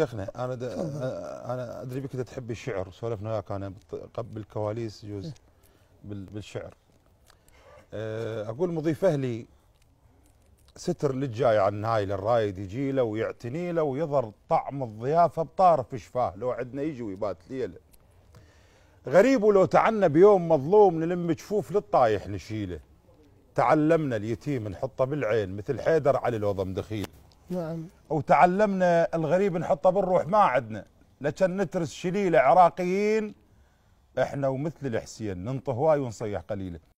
يا انا انا ادري بك انت تحب الشعر سولفنا وياك انا قبل الكواليس يجوز إيه. بالشعر أه، اقول مضيف اهلي ستر للجاي على النهاي للرايد يجي له ويعتني له ويظهر طعم الضيافه بطارف شفاه لو عندنا يجي ويبات ليله غريب ولو تعنى بيوم مظلوم نلم جفوف للطايح نشيله تعلمنا اليتيم نحطه بالعين مثل حيدر علي لو ضم دخيله نعم وتعلمنا الغريب نحطه بالروح ما عندنا لكن نترس شليله عراقيين احنا ومثل الحسين ننطه هواي ونصيح قليله